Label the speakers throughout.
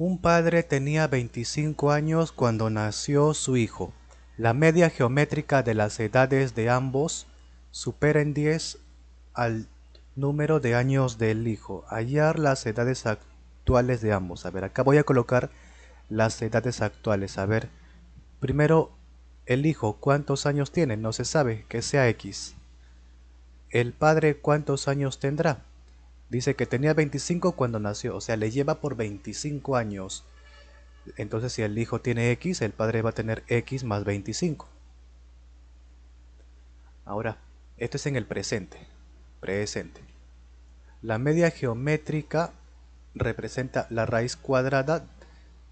Speaker 1: Un padre tenía 25 años cuando nació su hijo. La media geométrica de las edades de ambos supera en 10 al número de años del hijo. Hallar las edades actuales de ambos. A ver, acá voy a colocar las edades actuales. A ver, primero el hijo, ¿cuántos años tiene? No se sabe, que sea X. El padre, ¿cuántos años tendrá? Dice que tenía 25 cuando nació, o sea, le lleva por 25 años. Entonces, si el hijo tiene X, el padre va a tener X más 25. Ahora, esto es en el presente. Presente. La media geométrica representa la raíz cuadrada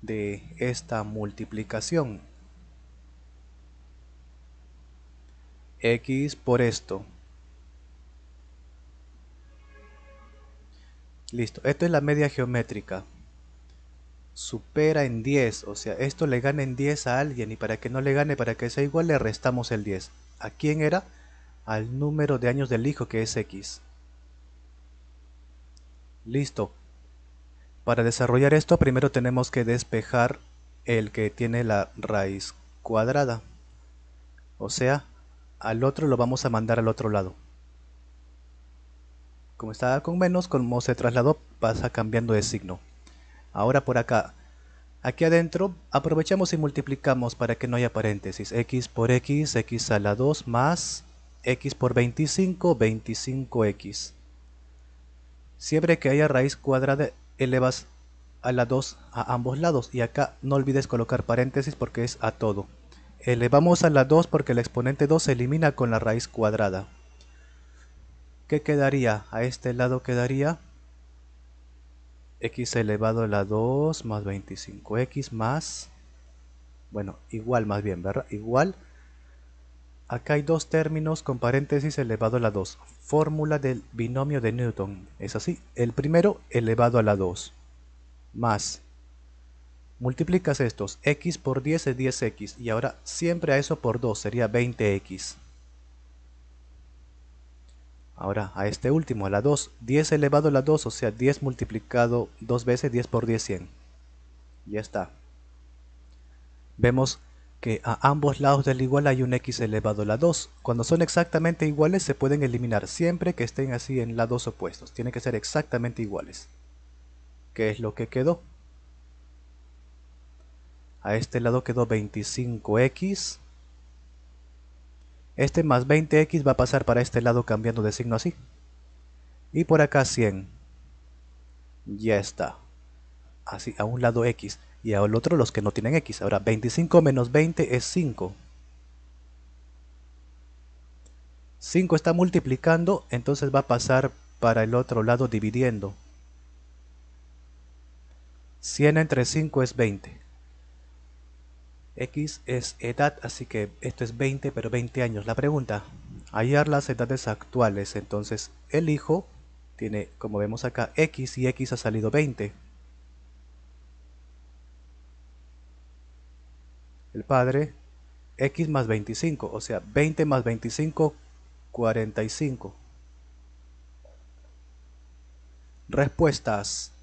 Speaker 1: de esta multiplicación. X por esto, Listo, esto es la media geométrica. Supera en 10, o sea, esto le gana en 10 a alguien y para que no le gane, para que sea igual, le restamos el 10. ¿A quién era? Al número de años del hijo, que es X. Listo. Para desarrollar esto, primero tenemos que despejar el que tiene la raíz cuadrada. O sea, al otro lo vamos a mandar al otro lado. Como estaba con menos, como se trasladó, pasa cambiando de signo. Ahora por acá. Aquí adentro aprovechamos y multiplicamos para que no haya paréntesis. x por x, x a la 2 más x por 25, 25x. Siempre que haya raíz cuadrada elevas a la 2 a ambos lados. Y acá no olvides colocar paréntesis porque es a todo. Elevamos a la 2 porque el exponente 2 se elimina con la raíz cuadrada. ¿Qué quedaría? A este lado quedaría x elevado a la 2 más 25x más, bueno, igual más bien, ¿verdad? Igual, acá hay dos términos con paréntesis elevado a la 2. Fórmula del binomio de Newton, es así. El primero elevado a la 2 más, multiplicas estos, x por 10 es 10x y ahora siempre a eso por 2 sería 20x. Ahora, a este último, a la 2, 10 elevado a la 2, o sea, 10 multiplicado 2 veces, 10 por 10, 100. Ya está. Vemos que a ambos lados del igual hay un x elevado a la 2. Cuando son exactamente iguales se pueden eliminar siempre que estén así en lados opuestos. Tienen que ser exactamente iguales. ¿Qué es lo que quedó? A este lado quedó 25x este más 20x va a pasar para este lado cambiando de signo así. Y por acá 100. Ya está. Así, a un lado x. Y al otro los que no tienen x. Ahora 25 menos 20 es 5. 5 está multiplicando, entonces va a pasar para el otro lado dividiendo. 100 entre 5 es 20. X es edad, así que esto es 20, pero 20 años. La pregunta, hallar las edades actuales. Entonces el hijo tiene, como vemos acá, X y X ha salido 20. El padre, X más 25, o sea, 20 más 25, 45. Respuestas